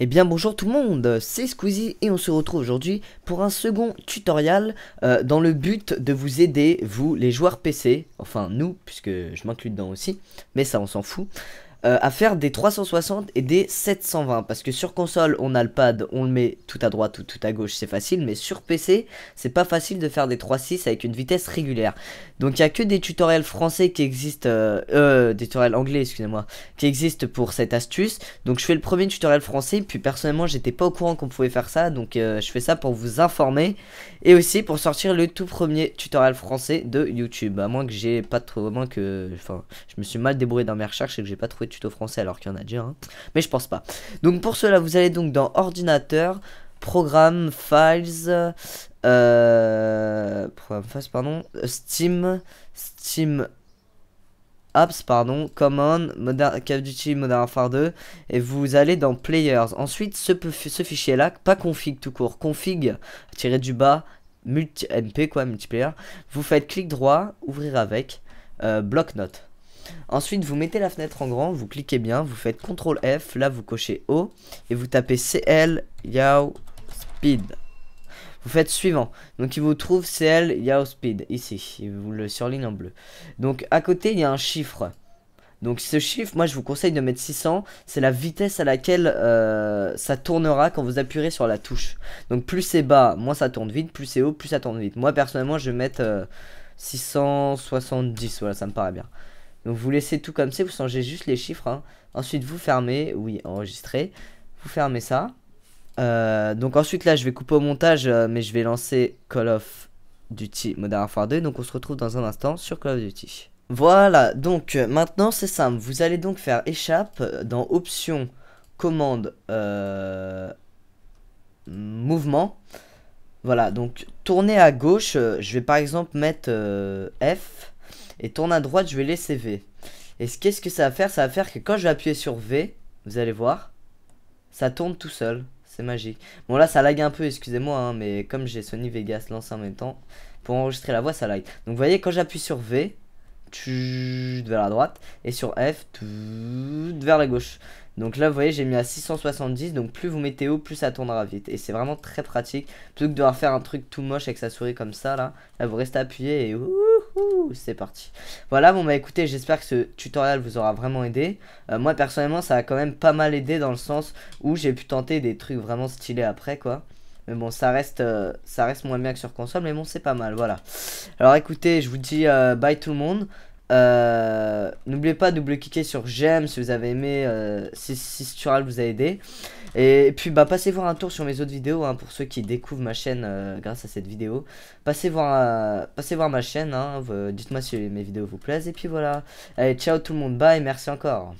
Eh bien bonjour tout le monde, c'est Squeezie et on se retrouve aujourd'hui pour un second tutoriel euh, dans le but de vous aider, vous les joueurs PC, enfin nous, puisque je m'inclus dedans aussi, mais ça on s'en fout, euh, à faire des 360 et des 720 parce que sur console on a le pad on le met tout à droite ou tout à gauche c'est facile mais sur PC c'est pas facile de faire des 3.6 avec une vitesse régulière donc il y a que des tutoriels français qui existent euh, euh, des tutoriels anglais excusez-moi qui existent pour cette astuce donc je fais le premier tutoriel français puis personnellement j'étais pas au courant qu'on pouvait faire ça donc euh, je fais ça pour vous informer et aussi pour sortir le tout premier tutoriel français de YouTube à moins que j'ai pas trop à moins que enfin je me suis mal débrouillé dans mes recherches et que j'ai pas trouvé tuto français alors qu'il y en a déjà hein. Mais je pense pas. Donc pour cela, vous allez donc dans ordinateur, programme, files, euh, programme, files, pardon, Steam, Steam apps, pardon, command, modern, Modern 2, et vous allez dans players. Ensuite, ce, ce fichier-là, pas config tout court, config, tiré du bas, multi, MP quoi, multiplayer, vous faites clic droit, ouvrir avec, euh, bloc note Ensuite, vous mettez la fenêtre en grand, vous cliquez bien, vous faites CTRL F, là vous cochez O et vous tapez CL Yao Speed. Vous faites suivant. Donc il vous trouve CL Yao Speed ici, il vous le surligne en bleu. Donc à côté, il y a un chiffre. Donc ce chiffre, moi je vous conseille de mettre 600, c'est la vitesse à laquelle euh, ça tournera quand vous appuierez sur la touche. Donc plus c'est bas, moins ça tourne vite, plus c'est haut, plus ça tourne vite. Moi personnellement je vais mettre 670, euh, voilà ça me paraît bien. Donc vous laissez tout comme c'est, vous changez juste les chiffres. Hein. Ensuite vous fermez, oui, enregistrez. Vous fermez ça. Euh, donc ensuite là je vais couper au montage, euh, mais je vais lancer Call of Duty Modern Warfare 2. Donc on se retrouve dans un instant sur Call of Duty. Voilà, donc euh, maintenant c'est simple. Vous allez donc faire échappe dans options, commande, mouvement. Voilà, donc tourner à gauche, je vais par exemple mettre F et tourne à droite, je vais laisser V. Et qu'est-ce que ça va faire Ça va faire que quand je vais appuyer sur V, vous allez voir, ça tourne tout seul. C'est magique. Bon là ça lag un peu, excusez-moi, hein, mais comme j'ai Sony Vegas lancé en même temps, pour enregistrer la voix ça lag. Donc vous voyez quand j'appuie sur V, tu vers la droite, et sur F, tu vers la gauche. Donc là vous voyez j'ai mis à 670, donc plus vous mettez haut, plus ça tournera vite. Et c'est vraiment très pratique, plutôt que de faire un truc tout moche avec sa souris comme ça là, là vous restez appuyé et c'est parti. Voilà, bon bah écoutez, j'espère que ce tutoriel vous aura vraiment aidé. Euh, moi personnellement, ça a quand même pas mal aidé dans le sens où j'ai pu tenter des trucs vraiment stylés après quoi. Mais bon, ça reste, euh, ça reste moins bien que sur console, mais bon, c'est pas mal, voilà. Alors écoutez, je vous dis euh, bye tout le monde. Euh, n'oubliez pas de double-cliquer sur j'aime si vous avez aimé, euh, si, si ce tutoriel vous a aidé. Et, puis bah passez voir un tour sur mes autres vidéos hein, pour ceux qui découvrent ma chaîne euh, grâce à cette vidéo. Passez voir, passez voir ma chaîne, hein, dites-moi si mes vidéos vous plaisent. Et puis voilà, allez ciao tout le monde, bye, merci encore.